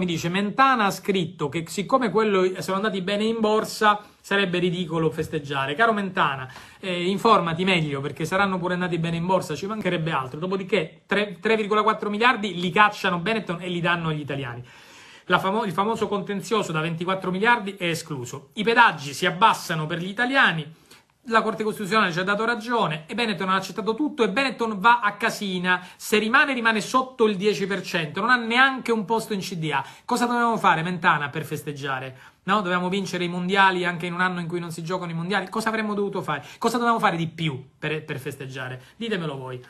mi dice Mentana ha scritto che siccome quello eh, sono andati bene in borsa sarebbe ridicolo festeggiare. Caro Mentana, eh, informati meglio perché saranno pure andati bene in borsa, ci mancherebbe altro. Dopodiché 3,4 miliardi li cacciano Benetton e li danno agli italiani. Famo il famoso contenzioso da 24 miliardi è escluso. I pedaggi si abbassano per gli italiani la Corte Costituzionale ci ha dato ragione e Benetton ha accettato tutto e Benetton va a casina. Se rimane, rimane sotto il 10%, non ha neanche un posto in CDA. Cosa dovevamo fare, Mentana, per festeggiare? No? Dovevamo vincere i mondiali anche in un anno in cui non si giocano i mondiali? Cosa avremmo dovuto fare? Cosa dovevamo fare di più per, per festeggiare? Ditemelo voi.